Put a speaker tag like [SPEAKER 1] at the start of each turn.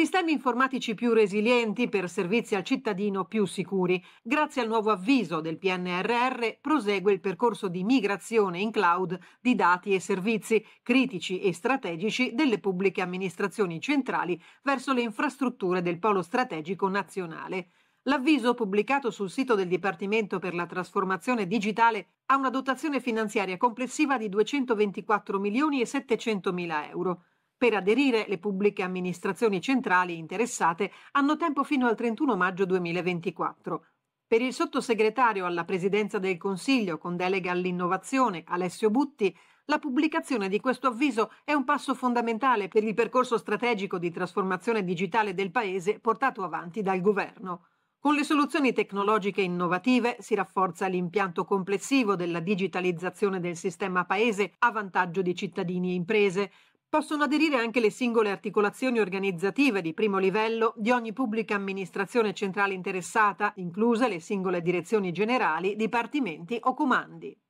[SPEAKER 1] Sistemi informatici più resilienti per servizi al cittadino più sicuri. Grazie al nuovo avviso del PNRR prosegue il percorso di migrazione in cloud di dati e servizi critici e strategici delle pubbliche amministrazioni centrali verso le infrastrutture del polo strategico nazionale. L'avviso pubblicato sul sito del Dipartimento per la trasformazione digitale ha una dotazione finanziaria complessiva di 224 milioni e 700 mila euro. Per aderire le pubbliche amministrazioni centrali interessate hanno tempo fino al 31 maggio 2024. Per il sottosegretario alla Presidenza del Consiglio con delega all'innovazione Alessio Butti, la pubblicazione di questo avviso è un passo fondamentale per il percorso strategico di trasformazione digitale del Paese portato avanti dal Governo. Con le soluzioni tecnologiche innovative si rafforza l'impianto complessivo della digitalizzazione del sistema Paese a vantaggio di cittadini e imprese, Possono aderire anche le singole articolazioni organizzative di primo livello di ogni pubblica amministrazione centrale interessata, incluse le singole direzioni generali, dipartimenti o comandi.